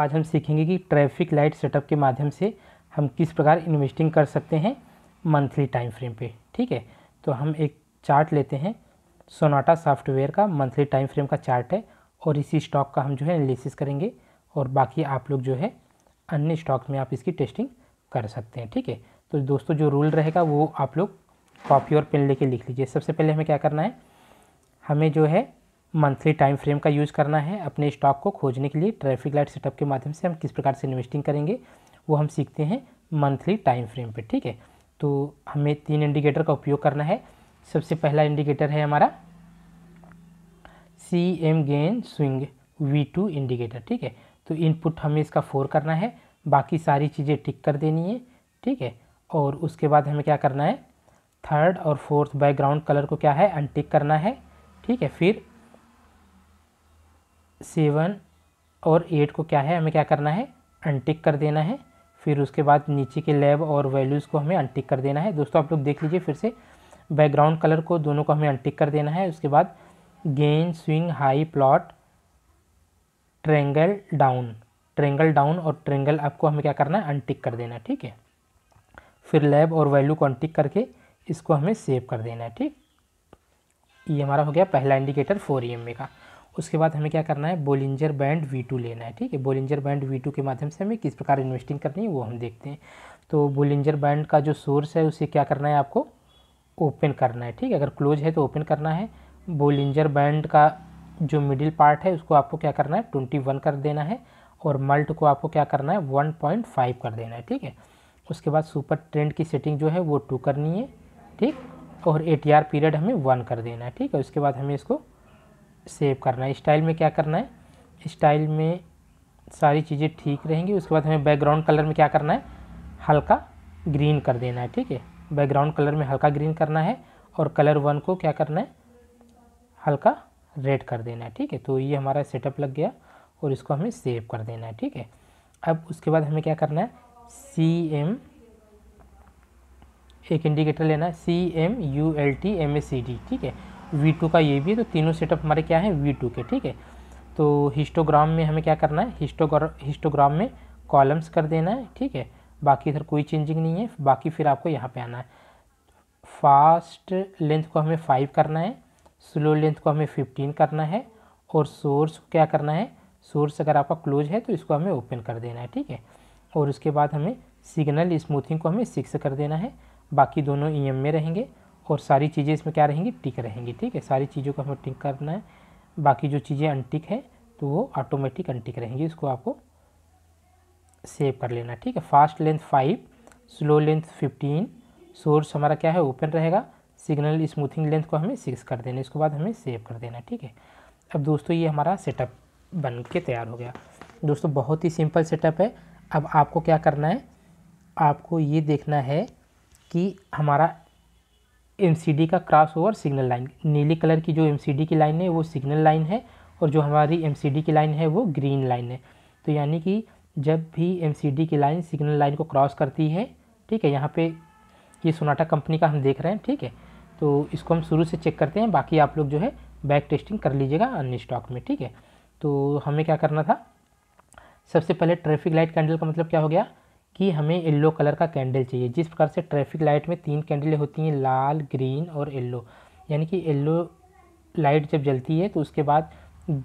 आज हम सीखेंगे कि ट्रैफिक लाइट सेटअप के माध्यम से हम किस प्रकार इन्वेस्टिंग कर सकते हैं मंथली टाइम फ्रेम पे ठीक है तो हम एक चार्ट लेते हैं सोनाटा सॉफ्टवेयर का मंथली टाइम फ्रेम का चार्ट है और इसी स्टॉक का हम जो है एनालिसिस करेंगे और बाकी आप लोग जो है अन्य स्टॉक में आप इसकी टेस्टिंग कर सकते हैं ठीक है तो दोस्तों जो रूल रहेगा वो आप लोग कॉपी और पेन लेके लिख लीजिए सबसे पहले हमें क्या करना है हमें जो है मंथली टाइम फ्रेम का यूज़ करना है अपने स्टॉक को खोजने के लिए ट्रैफिक लाइट सेटअप के माध्यम से हम किस प्रकार से इन्वेस्टिंग करेंगे वो हम सीखते हैं मंथली टाइम फ्रेम पर ठीक है तो हमें तीन इंडिकेटर का उपयोग करना है सबसे पहला इंडिकेटर है हमारा C M gain swing V two indicator ठीक है तो इनपुट हमें इसका फोर करना है बाकी सारी चीज़ें टिक कर देनी है ठीक है और उसके बाद हमें क्या करना है थर्ड और फोर्थ बैकग्राउंड कलर को क्या है अनटिक करना है ठीक है फिर सेवन और एट को क्या है हमें क्या करना है अनटिक कर देना है फिर उसके बाद नीचे के लेब और वैल्यूज़ को हमें अनटिक कर देना है दोस्तों आप लोग देख लीजिए फिर से बैकग्राउंड कलर को दोनों को हमें अनटिक कर देना है उसके बाद gain swing high plot triangle down triangle down और ट्रेंगल आपको हमें क्या करना है अनटिक कर देना है ठीक है फिर लेब और वैल्यू को अनटिक करके इसको हमें सेव कर देना है ठीक ये हमारा हो गया पहला इंडिकेटर फोर ई का उसके बाद हमें क्या करना है बोलिंजर बैंड वी टू लेना है ठीक है बोलिंजर बैंड वी टू के माध्यम से हमें किस प्रकार इन्वेस्टिंग करनी है वो हम देखते हैं तो बोलिंजर बैंड का जो सोर्स है उसे क्या करना है आपको ओपन करना है ठीक है अगर क्लोज है तो ओपन करना है बोलिंजर बैंड का जो मिडिल पार्ट है उसको आपको क्या करना है ट्वेंटी वन कर देना है और मल्ट को आपको क्या करना है वन पॉइंट फाइव कर देना है ठीक है उसके बाद सुपर ट्रेंड की सेटिंग जो है वो टू करनी है ठीक और ए टी आर पीरियड हमें वन कर देना है ठीक है उसके बाद हमें इसको सेव करना है स्टाइल में क्या करना है स्टाइल में सारी चीज़ें ठीक रहेंगी उसके बाद हमें बैकग्राउंड कलर में क्या करना है हल्का ग्रीन कर देना है ठीक है बैकग्राउंड कलर में हल्का ग्रीन करना है और कलर वन को क्या करना है हल्का रेड कर देना है ठीक है तो ये हमारा सेटअप लग गया और इसको हमें सेव कर देना है ठीक है अब उसके बाद हमें क्या करना है सी एम एक इंडिकेटर लेना है C M U L T M A C D ठीक है V2 का ये भी है तो तीनों सेटअप हमारे क्या है V2 के ठीक है तो हिस्टोग्राम में हमें क्या करना है हिस्टोग्रा हिस्टोग्राम में कॉलम्स कर देना है ठीक है बाकी इधर कोई चेंजिंग नहीं है बाकी फिर आपको यहाँ पे आना है फास्ट लेंथ को हमें फाइव करना है स्लो लेंथ को हमें फिफ्टीन करना है और सोर्स क्या करना है सोर्स अगर आपका क्लोज है तो इसको हमें ओपन कर देना है ठीक है और उसके बाद हमें सिग्नल स्मूथिंग को हमें सिक्स कर देना है बाकी दोनों ई में रहेंगे और सारी चीज़ें इसमें क्या रहेंगी टिक रहेंगी ठीक है सारी चीज़ों को हमें टिक करना है बाकी जो चीज़ें अनटिक है तो वो ऑटोमेटिक अनटिक रहेंगी इसको आपको सेव कर लेना ठीक है fast length five slow length fifteen source हमारा क्या है ओपन रहेगा सिग्नल स्मूथिंग लेंथ को हमें सिक्स कर देना इसके बाद हमें सेव कर देना ठीक है अब दोस्तों ये हमारा सेटअप बन के तैयार हो गया दोस्तों बहुत ही सिंपल सेटअप है अब आपको क्या करना है आपको ये देखना है कि हमारा एम का क्रॉस ओवर सिग्नल लाइन नीले कलर की जो एम की लाइन है वो सिग्नल लाइन है और जो हमारी एम की लाइन है वो ग्रीन लाइन है तो यानी कि जब भी एम की लाइन सिग्नल लाइन को क्रॉस करती है ठीक है यहाँ पे ये सोनाटा कंपनी का हम देख रहे हैं ठीक है तो इसको हम शुरू से चेक करते हैं बाकी आप लोग जो है बैक टेस्टिंग कर लीजिएगा अन्य स्टॉक में ठीक है तो हमें क्या करना था सबसे पहले ट्रैफिक लाइट कैंडल का मतलब क्या हो गया कि हमें येल्लो कलर का कैंडल चाहिए जिस प्रकार से ट्रैफिक लाइट में तीन कैंडलें होती हैं लाल ग्रीन और येल्लो यानी कि येल्लो लाइट जब जलती है तो उसके बाद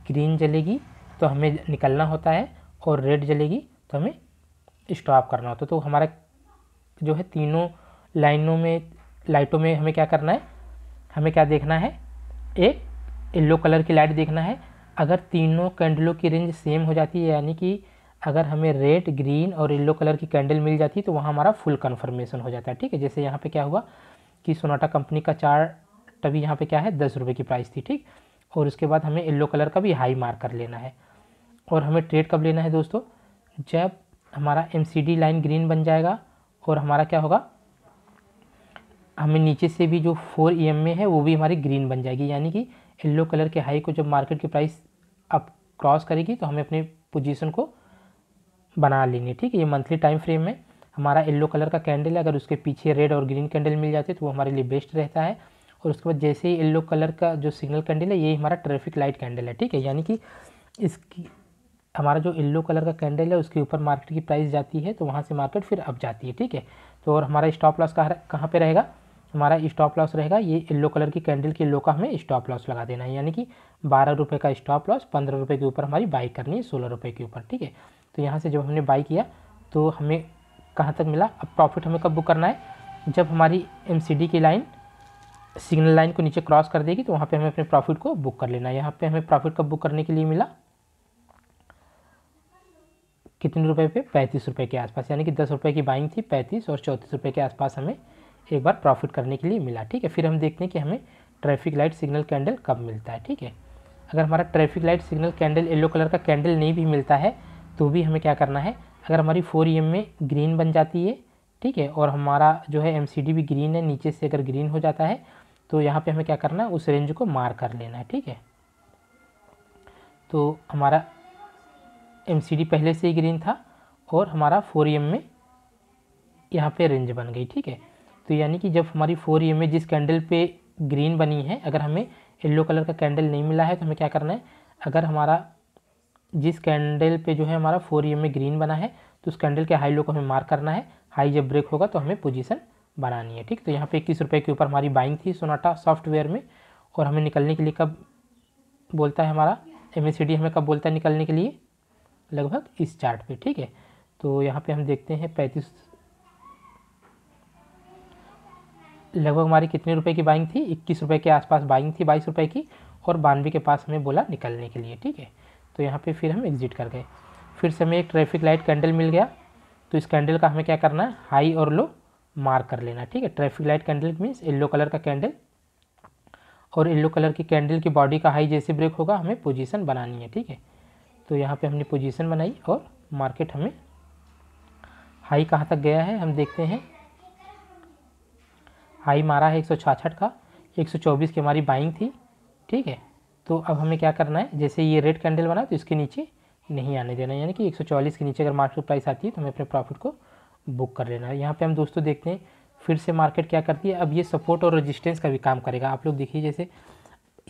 ग्रीन जलेगी तो हमें निकलना होता है और रेड जलेगी तो हमें स्टॉप करना होता है तो हमारा जो है तीनों लाइनों में लाइटों में हमें क्या करना है हमें क्या देखना है एक येल्लो कलर की लाइट देखना है अगर तीनों कैंडलों की रेंज सेम हो जाती है यानी कि अगर हमें रेड ग्रीन और येल्लो कलर की कैंडल मिल जाती तो वहाँ हमारा फुल कन्फर्मेशन हो जाता है ठीक है जैसे यहाँ पर क्या हुआ कि सोनाटा कंपनी का चार्ट अभी यहाँ पे क्या है दस रुपये की प्राइस थी ठीक और उसके बाद हमें येल्लो कलर का भी हाई मार्क कर लेना है और हमें ट्रेड कब लेना है दोस्तों जब हमारा एम लाइन ग्रीन बन जाएगा और हमारा क्या होगा हमें नीचे से भी जो फोर ई e में है वो भी हमारी ग्रीन बन जाएगी यानी कि येल्लो कलर के हाई को जब मार्केट की प्राइस अब क्रॉस करेगी तो हमें अपने पोजीशन को बना लेंगे ठीक है ये मंथली टाइम फ्रेम में हमारा येल्लो कलर का कैंडल है अगर उसके पीछे रेड और ग्रीन कैंडल मिल जाते तो वो हमारे लिए बेस्ट रहता है और उसके बाद जैसे ही येल्लो कलर का जो सिग्नल कैंडल है ये हमारा ट्रैफिक लाइट कैंडल है ठीक है यानी कि इसकी हमारा जो येल्लो कलर का कैंडल है उसके ऊपर मार्केट की प्राइस जाती है तो वहाँ से मार्केट फिर अप जाती है ठीक है तो और हमारा स्टॉप लॉस कहाँ कहाँ पर रहेगा हमारा स्टॉप लॉस रहेगा ये येल्लो कलर की कैंडल के लो का हमें स्टॉप लॉस लगा देना है यानी कि बारह रुपये का स्टॉप लॉस पंद्रह रुपये के ऊपर हमारी बाई करनी है सोलह रुपये के ऊपर ठीक है तो यहाँ से जब हमने बाई किया तो हमें कहाँ तक मिला अब प्रॉफिट हमें कब बुक करना है जब हमारी एम की लाइन सिग्नल लाइन को नीचे क्रॉस कर देगी तो वहाँ पे हमें अपने प्रॉफिट को बुक कर लेना है यहाँ पे हमें प्रॉफिट कब बुक करने के लिए मिला कितने रुपए पे पैंतीस रुपए के आसपास यानी कि दस रुपए की बाइंग थी पैंतीस और चौंतीस रुपए के आसपास हमें एक बार प्रॉफिट करने के लिए मिला ठीक है फिर हम देखते हैं कि हमें ट्रैफिक लाइट सिग्नल कैंडल कब मिलता है ठीक है अगर हमारा traffic light signal candle yellow colour का कैंडल नहीं भी मिलता है तो भी हमें क्या करना है अगर हमारी फोर ई e में ग्रीन बन जाती है ठीक है और हमारा जो है एम भी ग्रीन है नीचे से अगर ग्रीन हो जाता है तो यहाँ पे हमें क्या करना है उस रेंज को मार कर लेना है ठीक है तो हमारा एम पहले से ही ग्रीन था और हमारा फोर ई e में यहाँ पे रेंज बन गई ठीक है तो यानी कि जब हमारी फोर ई e में जिस कैंडल पे ग्रीन बनी है अगर हमें येल्लो कलर का कैंडल नहीं मिला है तो हमें क्या करना है अगर हमारा जिस कैंडल पे जो है हमारा फोर ई में ग्रीन बना है तो उस कैंडल के हाई लो को हमें मार्क करना है हाई जब ब्रेक होगा तो हमें पोजीशन बनानी है ठीक तो यहाँ पे इक्कीस रुपये के ऊपर हमारी बाइंग थी सोनाटा सॉफ्टवेयर में और हमें निकलने के लिए कब बोलता है हमारा एम हमें कब बोलता है निकलने के लिए लगभग इस चार्ट पे ठीक है तो यहाँ पर हम देखते हैं पैंतीस लगभग हमारी कितने रुपये की बाइंग थी इक्कीस रुपये के आसपास बाइंग थी बाईस रुपये की और बानवे के पास हमें बोला निकलने के लिए ठीक है तो यहाँ पे फिर हम एग्ज़िट कर गए फिर से हमें एक ट्रैफिक लाइट कैंडल मिल गया तो इस कैंडल का हमें क्या करना है हाई और लो मार्क कर लेना ठीक है traffic light candle means yellow colour का कैंडल और येल्लो कलर की कैंडल की बॉडी का हाई जैसे ब्रेक होगा हमें पोजिशन बनानी है ठीक है तो यहाँ पर हमने पोजिशन बनाई और मार्केट हमें हाई कहाँ तक गया है हम देखते हैं हाई मारा है एक का 124 की हमारी बाइंग थी ठीक है तो अब हमें क्या करना है जैसे ये रेड कैंडल बना तो इसके नीचे नहीं आने देना यानी कि 144 के नीचे अगर मार्केट प्राइस आती है तो हमें अपने प्रॉफिट को बुक कर लेना है यहाँ पे हम दोस्तों देखते हैं फिर से मार्केट क्या करती है अब ये सपोर्ट और रेजिस्टेंस का भी काम करेगा आप लोग देखिए जैसे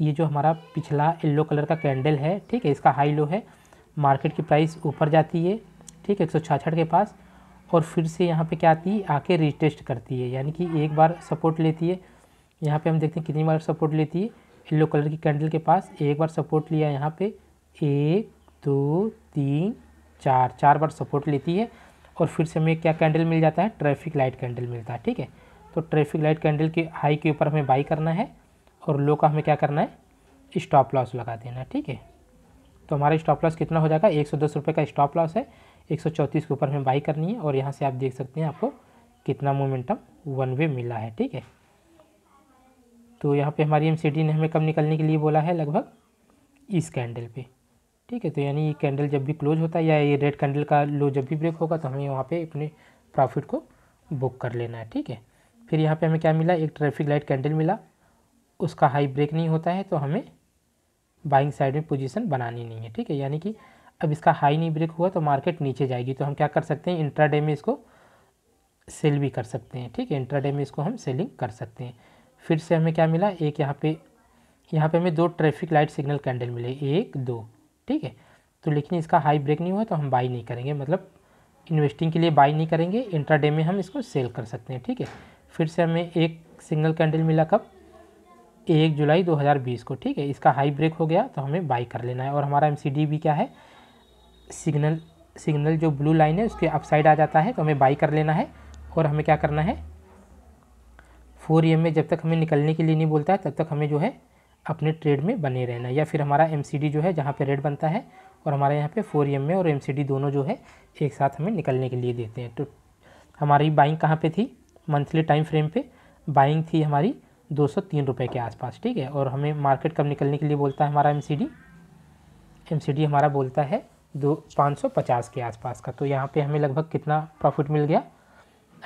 ये जो हमारा पिछला येल्लो कलर का कैंडल है ठीक है इसका हाई लो है मार्केट की प्राइस ऊपर जाती है ठीक है एक के पास और फिर से यहाँ पे क्या आती है आके रिटेस्ट करती है यानी कि एक बार सपोर्ट लेती है यहाँ पे हम देखते हैं कितनी बार सपोर्ट लेती है येलो कलर की कैंडल के पास एक बार सपोर्ट लिया यहाँ पे एक दो तीन चार चार बार सपोर्ट लेती है और फिर से हमें क्या कैंडल मिल जाता है ट्रैफिक लाइट कैंडल मिलता है ठीक है तो ट्रैफिक लाइट कैंडल के हाई के ऊपर हमें बाई करना है और लो का हमें क्या करना है स्टॉप लॉस लगा देना ठीक है तो हमारा स्टॉप लॉस कितना हो जाएगा एक सौ दस रुपये का स्टॉप लॉस है एक सौ चौंतीस के ऊपर हमें बाई करनी है और यहाँ से आप देख सकते हैं आपको कितना मोमेंटम वन वे मिला है ठीक है तो यहाँ पे हमारी एम ने हमें कब निकलने के लिए बोला है लगभग इस कैंडल पे ठीक है तो यानी ये कैंडल जब भी क्लोज होता है या ये रेड कैंडल का लो जब भी ब्रेक होगा तो हमें वहाँ पे अपने प्रॉफिट को बुक कर लेना है ठीक है फिर यहाँ पे हमें क्या मिला एक ट्रैफिक लाइट कैंडल मिला उसका हाई ब्रेक नहीं होता है तो हमें बाइंग साइड में पोजिशन बनानी नहीं है ठीक है यानी कि अब इसका हाई नहीं ब्रेक हुआ तो मार्केट नीचे जाएगी तो हम क्या कर सकते हैं इंट्राडे में इसको सेल भी कर सकते हैं ठीक है इंट्राडे में इसको हम सेलिंग कर सकते हैं फिर से हमें क्या मिला एक यहाँ पे यहाँ पे हमें दो ट्रैफिक लाइट सिग्नल कैंडल मिले एक दो ठीक है तो लेकिन इसका हाई ब्रेक नहीं हुआ तो हम बाई नहीं करेंगे मतलब इन्वेस्टिंग के लिए बाई नहीं करेंगे इंट्राडे में हम इसको सेल कर सकते हैं ठीक है फिर से हमें एक सिंगल कैंडल मिला कब एक जुलाई 2020 को ठीक है इसका हाई ब्रेक हो गया तो हमें बाई कर लेना है और हमारा एम भी क्या है सिग्नल सिग्नल जो ब्लू लाइन है उसके अपसाइड आ जाता है तो हमें बाई कर लेना है और हमें क्या करना है फोर ई में जब तक हमें निकलने के लिए नहीं बोलता है तब तक हमें जो है अपने ट्रेड में बने रहना या फिर हमारा एम जो है जहाँ पर रेड बनता है और हमारे यहाँ पे फोर एम में और एम दोनों जो है एक साथ हमें निकलने के लिए देते हैं तो हमारी बाइंग कहाँ पे थी मंथली टाइम फ्रेम पे बाइंग थी हमारी दो सौ तीन रुपये के आसपास ठीक है और हमें मार्केट कब निकलने के लिए बोलता है हमारा एम सी हमारा बोलता है दो पाँच सौ पचास के आसपास का तो यहाँ पे हमें लगभग कितना प्रॉफिट मिल गया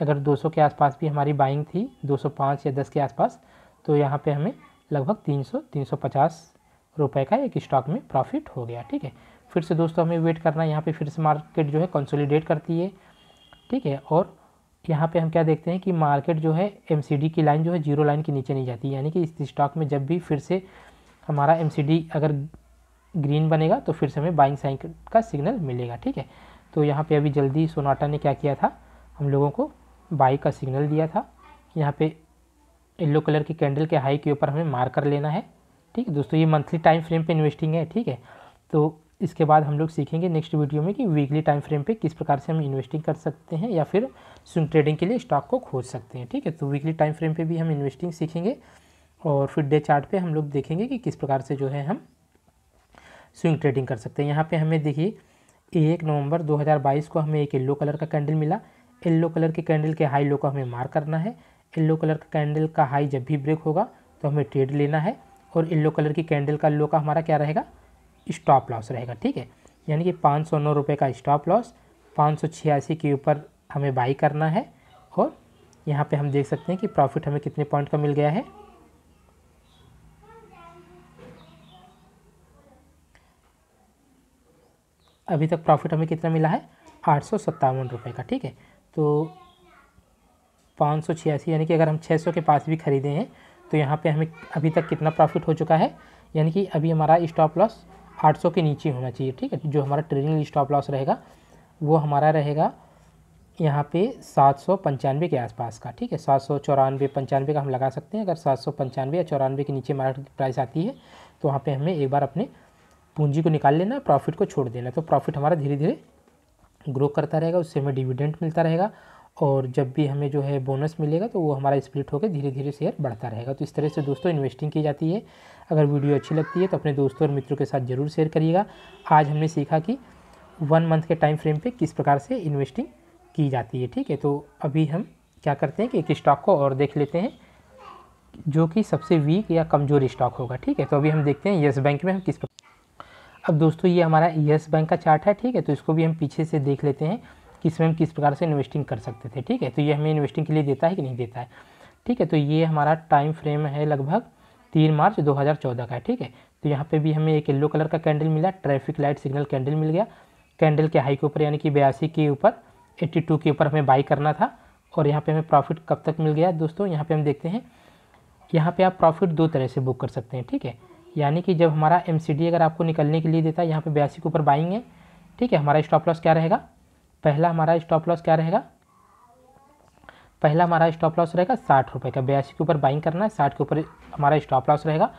अगर 200 के आसपास भी हमारी बाइंग थी 205 या 10 के आसपास तो यहाँ पे हमें लगभग 300 350 रुपए का एक स्टॉक में प्रॉफिट हो गया ठीक है फिर से दोस्तों हमें वेट करना है यहाँ पे फिर से मार्केट जो है कंसोलिडेट करती है ठीक है और यहाँ पे हम क्या देखते हैं कि मार्केट जो है एम की लाइन जो है जीरो लाइन के नीचे नहीं जाती यानी कि इस स्टॉक में जब भी फिर से हमारा एम अगर ग्रीन बनेगा तो फिर से हमें बाइंग साइकिल का सिग्नल मिलेगा ठीक है तो यहाँ पे अभी जल्दी सोनाटा ने क्या किया था हम लोगों को बाई का सिग्नल दिया था यहाँ पे येल्लो कलर की कैंडल के हाई के ऊपर हमें मार्कर लेना है ठीक है दोस्तों ये मंथली टाइम फ्रेम पे इन्वेस्टिंग है ठीक है तो इसके बाद हम लोग सीखेंगे नेक्स्ट वीडियो में कि वीकली टाइम फ्रेम पे किस प्रकार से हम इन्वेस्टिंग कर सकते हैं या फिर स्विंग ट्रेडिंग के लिए स्टॉक को खोज सकते हैं ठीक है तो वीकली टाइम फ्रेम पर भी हम इन्वेस्टिंग सीखेंगे और फिर डे चार्ट हम लोग देखेंगे कि किस प्रकार से जो है हम स्विंग ट्रेडिंग कर सकते हैं यहाँ पर हमें देखिए एक नवंबर 2022 को हमें एक येल्लो कलर का कैंडल मिला येल्लो कलर के कैंडल के हाई लो का हमें मार करना है येल्लो कलर का कैंडल का हाई जब भी ब्रेक होगा तो हमें ट्रेड लेना है और येल्लो कलर की कैंडल का लो का हमारा क्या रहेगा स्टॉप लॉस रहेगा ठीक है यानी कि पाँच सौ नौ रुपये का स्टॉप लॉस पाँच सौ छियासी के ऊपर हमें बाई करना है और यहाँ पे हम देख सकते हैं कि प्रॉफिट हमें कितने पॉइंट का मिल गया है अभी तक प्रॉफिट हमें कितना मिला है आठ सौ सत्तावन रुपये का ठीक है तो पाँच सौ छियासी यानी कि अगर हम छः सौ के पास भी ख़रीदे हैं तो यहाँ पे हमें अभी तक कितना प्रॉफिट हो चुका है यानी कि अभी हमारा स्टॉप लॉस 800 के नीचे होना चाहिए ठीक है जो हमारा ट्रेडिंग स्टॉप लॉस रहेगा वो हमारा रहेगा यहाँ पे सात सौ पंचानवे के आसपास का ठीक है सात सौ चौरानवे पंचानवे का हम लगा सकते हैं अगर सात सौ पंचानवे या चौरानवे के नीचे मार्केट प्राइस आती है तो वहाँ पर हमें एक बार अपने पूंजी को निकाल लेना प्रॉफिट को छोड़ देना तो प्रॉफिट हमारा धीरे धीरे ग्रो करता रहेगा उससे हमें डिविडेंट मिलता रहेगा और जब भी हमें जो है बोनस मिलेगा तो वो हमारा स्प्लिट होकर धीरे धीरे शेयर बढ़ता रहेगा तो इस तरह से दोस्तों इन्वेस्टिंग की जाती है अगर वीडियो अच्छी लगती है तो अपने दोस्तों और मित्रों के साथ ज़रूर शेयर करिएगा आज हमने सीखा कि वन मंथ के टाइम फ्रेम पे किस प्रकार से इन्वेस्टिंग की जाती है ठीक है तो अभी हम क्या करते हैं कि एक स्टॉक को और देख लेते हैं जो कि सबसे वीक या कमज़ोर स्टॉक होगा ठीक है तो अभी हम देखते हैं येस बैंक में हम किस अब दोस्तों ये हमारा यस बैंक का चार्ट है ठीक है तो इसको भी हम पीछे से देख लेते हैं कि इसमें हम किस प्रकार से इन्वेस्टिंग कर सकते थे ठीक है तो ये हमें इन्वेस्टिंग के लिए देता है कि नहीं देता है ठीक है तो ये हमारा टाइम फ्रेम है लगभग तीन मार्च 2014 का ठीक है तो यहाँ पे भी हमें एक येल्लो कलर का कैंडल मिला ट्रैफिक लाइट सिग्नल कैंडल मिल गया कैंडल के हाई के ऊपर यानी कि बयासी के ऊपर 82 के ऊपर हमें बाई करना था और यहाँ पे हमें प्रॉफिट कब तक मिल गया दोस्तों यहाँ पे हम देखते हैं यहाँ पे आप प्रॉफिट दो तरह से बुक कर सकते हैं ठीक है यानी कि जब हमारा एम अगर आपको निकलने के लिए देता है यहाँ पर बयासी के ऊपर बाइंग है ठीक है हमारा स्टॉप लॉस क्या रहेगा पहला हमारा स्टॉप लॉस क्या रहेगा पहला हमारा स्टॉप लॉस रहेगा साठ रुपये का बयासी के ऊपर बाइंग करना है साठ के ऊपर हमारा स्टॉप लॉस रहेगा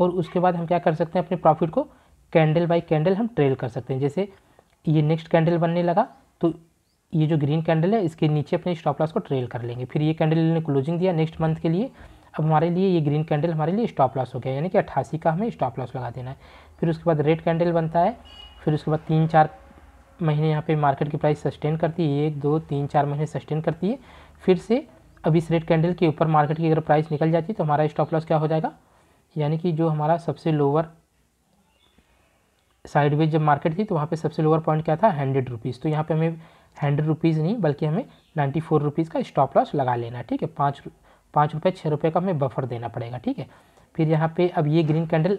और उसके बाद हम क्या कर सकते हैं अपने प्रॉफिट को कैंडल बाई कैंडल हम ट्रेल कर सकते हैं जैसे ये नेक्स्ट कैंडल बनने लगा तो ये जो ग्रीन कैंडल है इसके नीचे अपने स्टॉप लॉस को ट्रेल कर लेंगे फिर ये कैंडल ने क्लोजिंग दिया नेक्स्ट मंथ के लिए अब हमारे लिए ये ग्रीन कैंडल हमारे लिए स्टॉप लॉस हो गया यानी कि अट्ठासी का हमें स्टॉप लॉस लगा देना है फिर उसके बाद रेड कैंडल बनता है फिर उसके बाद तीन चार महीने यहाँ पे मार्केट की प्राइस सस्टेन करती है एक दो तीन चार महीने सस्टेन करती है फिर से अब इस रेड कैंडल के ऊपर मार्केट की अगर प्राइस निकल जाती है तो हमारा स्टॉप लॉस क्या हो जाएगा यानी कि जो हमारा सबसे लोअर साइडवेज जब मार्केट थी तो वहाँ पे सबसे लोअर पॉइंट क्या था हंड्रेड रुपीज़ तो यहाँ पे हमें हंड्रेड रुपीज़ नहीं बल्कि हमें नाइन्टी फोर रुपीज़ का स्टॉप लॉस लगा लेना ठीक है पाँच पाँच रुपये छः रुपये का हमें बफर देना पड़ेगा ठीक है फिर यहाँ पे अब ये ग्रीन कैंडल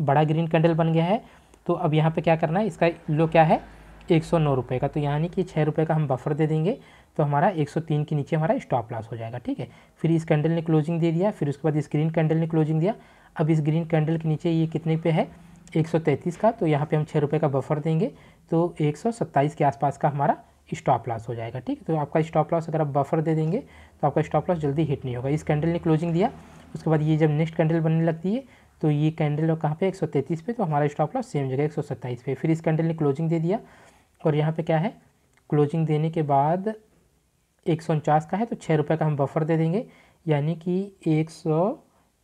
बड़ा ग्रीन कैंडल बन गया है तो अब यहाँ पे क्या करना है इसका लो क्या है एक सौ नौ रुपये का तो यानी कि छः रुपये का हम बफर दे देंगे तो हमारा एक सौ तीन के नीचे हमारा स्टॉप लॉस हो जाएगा ठीक है फिर इस कैंडल ने क्लोजिंग दे दिया फिर उसके बाद इस ग्रीन कैंडल ने क्लोजिंग दिया अब इस ग्रीन कैंडल के नीचे ये कितने पे है एक सौ तैंतीस का तो यहाँ पे हम छः रुपये का बफर देंगे तो एक सौ सत्ताईस के आसपास का हमारा स्टॉप लॉस हो जाएगा ठीक है तो आपका स्टॉप लॉस अगर आप बफर दे देंगे तो आपका स्टॉप लॉस जल्दी हिट नहीं होगा इस कैंडल ने क्लोजिंग दिया उसके बाद ये जब नेक्स्ट कैंडल बनने लगती है तो ये कैंडल कहाँ पे 133 पे तो हमारा स्टॉप लॉस सेम जगह 127 पे फिर इस कैंडल ने क्लोजिंग दे दिया और यहाँ पे क्या है क्लोजिंग देने के बाद एक का है तो छः रुपये का हम बफर दे देंगे यानी कि एक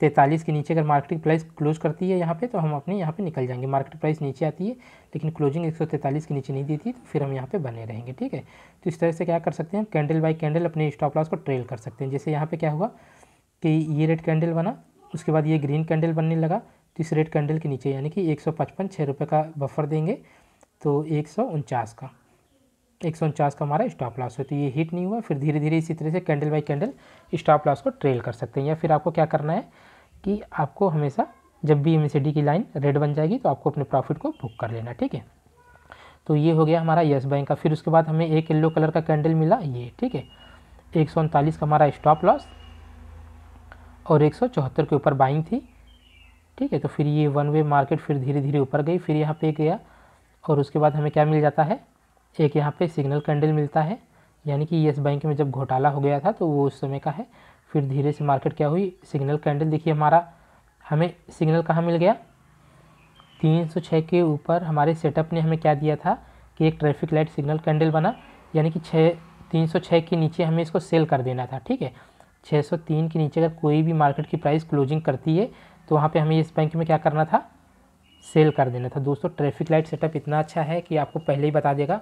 तैंतालीस के नीचे अगर मार्केटिंग प्राइस क्लोज करती है यहाँ पे तो हम अपने यहाँ पे निकल जाएंगे मार्केट प्राइस नीचे आती है लेकिन क्लोजिंग 143 के नीचे नहीं देती तो फिर हम यहाँ पे बने रहेंगे ठीक है तो इस तरह से क्या कर सकते हैं कैंडल बाई कैंडल अपने स्टॉप लॉस को ट्रेल कर सकते हैं जैसे यहाँ पर क्या हुआ कि ये रेड कैंडल बना उसके बाद ये ग्रीन कैंडल बनने लगा तो इस रेड कैंडल के नीचे यानी कि एक सौ का बफर देंगे तो एक का एक सौ उनचास का हमारा स्टॉप लॉस है तो ये हिट नहीं हुआ फिर धीरे धीरे इसी तरह से candle by candle stop loss को ट्रेल कर सकते हैं या फिर आपको क्या करना है कि आपको हमेशा जब भी एम की लाइन रेड बन जाएगी तो आपको अपने प्रॉफिट को बुक कर लेना ठीक है तो ये हो गया हमारा यस बैंक का फिर उसके बाद हमें एक येल्लो कलर का कैंडल मिला ये ठीक है एक सौ उनतालीस का हमारा स्टॉप लॉस और एक सौ चौहत्तर के ऊपर बाइंग थी ठीक है तो फिर ये वन वे मार्केट फिर धीरे धीरे ऊपर गई फिर यहाँ पे गया और उसके बाद हमें क्या मिल जाता है एक यहाँ पे सिग्नल कैंडल मिलता है यानी कि येस बैंक में जब घोटाला हो गया था तो वो उस समय का है फिर धीरे से मार्केट क्या हुई सिग्नल कैंडल देखिए हमारा हमें सिग्नल कहाँ मिल गया 306 के ऊपर हमारे सेटअप ने हमें क्या दिया था कि एक ट्रैफिक लाइट सिग्नल कैंडल बना यानी कि छः तीन के नीचे हमें इसको सेल कर देना था ठीक है 603 के नीचे अगर कोई भी मार्केट की प्राइस क्लोजिंग करती है तो वहाँ पे हमें इस बैंक में क्या करना था सेल कर देना था दोस्तों ट्रैफिक लाइट सेटअप इतना अच्छा है कि आपको पहले ही बता देगा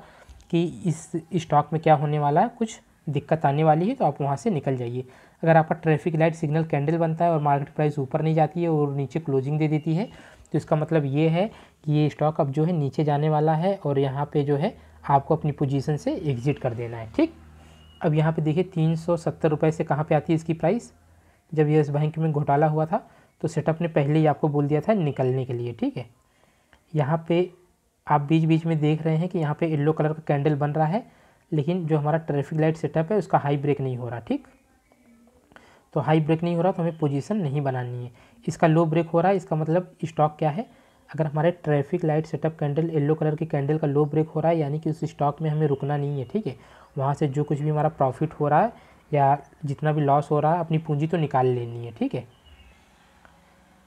कि इस स्टॉक में क्या होने वाला है कुछ दिक्कत आने वाली है तो आप वहाँ से निकल जाइए अगर आपका ट्रैफिक लाइट सिग्नल कैंडल बनता है और मार्केट प्राइस ऊपर नहीं जाती है और नीचे क्लोजिंग दे देती है तो इसका मतलब ये है कि ये स्टॉक अब जो है नीचे जाने वाला है और यहाँ पे जो है आपको अपनी पोजीशन से एग्जिट कर देना है ठीक अब यहाँ पे देखिए तीन सौ सत्तर रुपये से कहाँ पर आती है इसकी प्राइस जब येस बैंक में घोटाला हुआ था तो सेटअप ने पहले ही आपको बोल दिया था निकलने के लिए ठीक है यहाँ पे आप बीच बीच में देख रहे हैं कि यहाँ पे येल्लो कलर का कैंडल बन रहा है लेकिन जो हमारा ट्रैफिक लाइट सेटअप है उसका हाई ब्रेक नहीं हो रहा ठीक तो हाई ब्रेक नहीं हो रहा तो हमें पोजीशन नहीं बनानी है इसका लो ब्रेक हो रहा है इसका मतलब स्टॉक क्या है अगर हमारे traffic light setup candle yellow colour की कैंडल का लो ब्रेक हो रहा है यानी कि उस स्टॉक में हमें रुकना नहीं है ठीक है वहाँ से जो कुछ भी हमारा प्रॉफिट हो रहा है या जितना भी लॉस हो रहा है अपनी पूंजी तो निकाल लेनी है ठीक है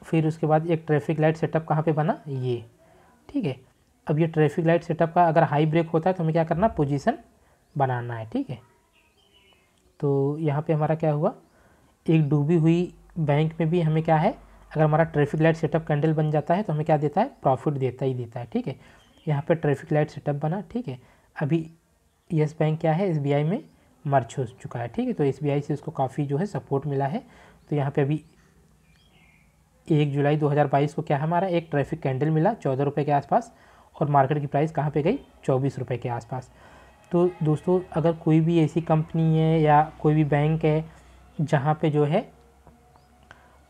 फिर उसके बाद एक ट्रैफिक लाइट सेटअप कहाँ पे बना ये ठीक है अब ये ट्रैफिक लाइट सेटअप का अगर हाई ब्रेक होता है तो हमें क्या करना पोजीशन बनाना है ठीक है तो यहाँ पे हमारा क्या हुआ एक डूबी हुई बैंक में भी हमें क्या है अगर हमारा ट्रैफिक लाइट सेटअप कैंडल बन जाता है तो हमें क्या देता है प्रॉफिट देता ही देता है ठीक है यहाँ पर ट्रैफिक लाइट सेटअप बना ठीक है अभी येस बैंक क्या है एस में मर्च हो चुका है ठीक है तो एस से उसको काफ़ी जो है सपोर्ट मिला है तो यहाँ पर अभी एक जुलाई 2022 को क्या हमारा एक ट्रैफिक कैंडल मिला चौदह रुपये के आसपास और मार्केट की प्राइस कहाँ पे गई चौबीस रुपये के आसपास तो दोस्तों अगर कोई भी ऐसी कंपनी है या कोई भी बैंक है जहाँ पे जो है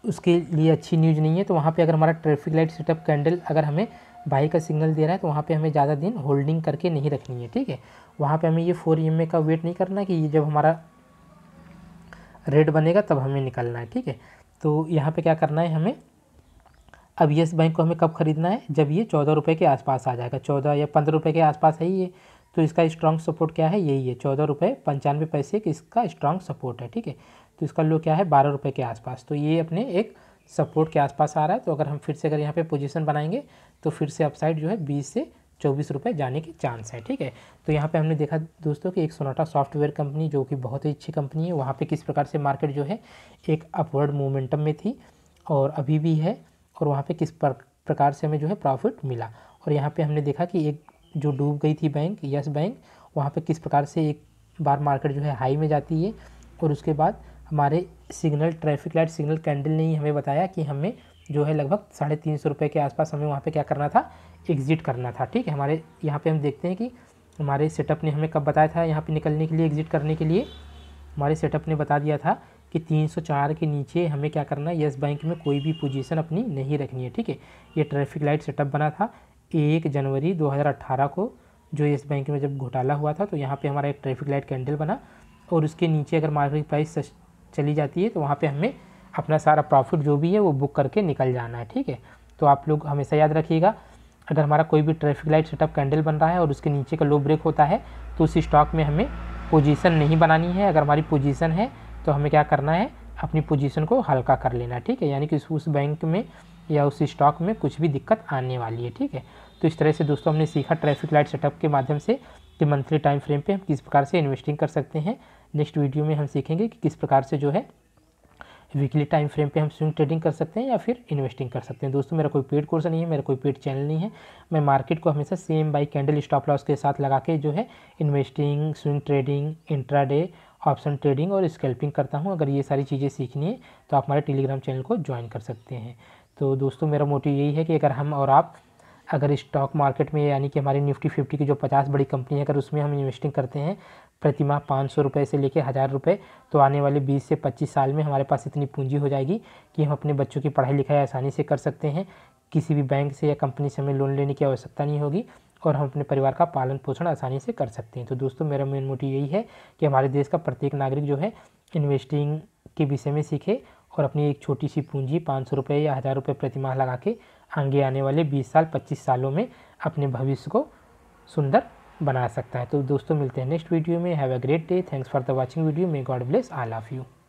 उसके लिए अच्छी न्यूज नहीं है तो वहाँ पे अगर हमारा ट्रैफिक लाइट सेटअप कैंडल अगर हमें बाई का सिग्नल दे रहा है तो वहाँ पे हमें ज़्यादा दिन होल्डिंग करके नहीं रखनी है ठीक है वहाँ पे हमें ये फोर एम का वेट नहीं करना कि ये जब हमारा रेड बनेगा तब हमें निकलना है ठीक है तो यहाँ पर क्या करना है हमें अब येस बैंक को हमें कब ख़रीदना है जब ये चौदह रुपये के आसपास आ जाएगा चौदह या पंद्रह रुपये के आसपास है ये तो इसका स्ट्रॉन्ग सपोर्ट क्या है यही है चौदह रुपये पंचानवे पैसे की इसका स्ट्रॉन्ग सपोर्ट है ठीक है तो इसका लो क्या है बारह रुपये के आसपास तो ये अपने एक सपोर्ट के आसपास आ रहा है तो अगर हम फिर से अगर यहाँ पे पोजीशन बनाएंगे तो फिर से अपसाइड जो है बीस से चौबीस रुपये जाने के चांस है ठीक है तो यहाँ पे हमने देखा दोस्तों कि एक सोनाटा सॉफ्टवेयर कंपनी जो कि बहुत ही अच्छी कंपनी है वहाँ पे किस प्रकार से मार्केट जो है एक अपवर्ड मोमेंटम में थी और अभी भी है और वहाँ पर किस प्रकार से हमें जो है प्रॉफिट मिला और यहाँ पर हमने देखा कि एक जो डूब गई थी बैंक यस बैंक वहाँ पर किस प्रकार से एक बार मार्केट जो है हाई में जाती है और उसके बाद हमारे signal traffic light signal candle ने ही हमें बताया कि हमें जो है लगभग साढ़े तीन सौ रुपये के आसपास हमें वहाँ पे क्या करना था एग्ज़िट करना था ठीक है हमारे यहाँ पे हम देखते हैं कि हमारे सेटअप ने हमें कब बताया था यहाँ पे निकलने के लिए एग्ज़िट करने के लिए हमारे सेटअप ने बता दिया था कि 304 के नीचे हमें क्या करना है यस बैंक में कोई भी पोजीशन अपनी नहीं रखनी है ठीक है ये ट्रैफिक लाइट सेटअप बना था एक जनवरी अट्ठारह को जो येस बैंक में जब घोटाला हुआ था तो यहाँ पर हमारा एक ट्रैफिक लाइट कैंडल बना और उसके नीचे अगर मार्केट प्राइस चली जाती है तो वहाँ पे हमें अपना सारा प्रॉफिट जो भी है वो बुक करके निकल जाना है ठीक है तो आप लोग हमेशा याद रखिएगा अगर हमारा कोई भी ट्रैफिक लाइट सेटअप कैंडल बन रहा है और उसके नीचे का लो ब्रेक होता है तो उसी स्टॉक में हमें पोजीशन नहीं बनानी है अगर हमारी पोजीशन है तो हमें क्या करना है अपनी पोजीशन को हल्का कर लेना ठीक है यानी कि उस बैंक में या उस स्टॉक में कुछ भी दिक्कत आने वाली है ठीक है तो इस तरह से दोस्तों हमने सीखा ट्रैफिक लाइट सेटअप के माध्यम से कि मंथली टाइम फ्रेम पे हम किस प्रकार से इन्वेस्टिंग कर सकते हैं नेक्स्ट वीडियो में हम सीखेंगे कि किस प्रकार से जो है वीकली टाइम फ्रेम पे हम स्विंग ट्रेडिंग कर सकते हैं या फिर इन्वेस्टिंग कर सकते हैं दोस्तों मेरा कोई पेड कोर्स नहीं है मेरा कोई पेड चैनल नहीं है मैं मार्केट को हमेशा same by candle stop loss के साथ लगा के जो है investing swing trading intraday option trading और स्कैल्पिंग करता हूँ अगर ये सारी चीज़ें सीखनी है तो आप हमारे टेलीग्राम चैनल को ज्वाइन कर सकते हैं तो दोस्तों मेरा मोटिव यही है कि अगर हम और आप अगर स्टॉक मार्केट में यानी कि हमारी निफ्टी फिफ्टी की जो पचास बड़ी कंपनी है अगर उसमें हम इन्वेस्टिंग करते हैं प्रतिमाह पाँच सौ रुपये से लेकर हज़ार रुपये तो आने वाले बीस से पच्चीस साल में हमारे पास इतनी पूंजी हो जाएगी कि हम अपने बच्चों की पढ़ाई लिखाई आसानी से कर सकते हैं किसी भी बैंक से या कंपनी से हमें लोन लेने की आवश्यकता नहीं होगी और हम अपने परिवार का पालन पोषण आसानी से कर सकते हैं तो दोस्तों मेरा मेन मोटिव यही है कि हमारे देश का प्रत्येक नागरिक जो है इन्वेस्टिंग के विषय में सीखे और अपनी एक छोटी सी पूंजी पाँच सौ रुपये या हज़ार रुपये प्रतिमाह लगा के आगे आने वाले 20 साल 25 सालों में अपने भविष्य को सुंदर बना सकता है तो दोस्तों मिलते हैं नेक्स्ट वीडियो में have a great day thanks for the watching video may God bless I love you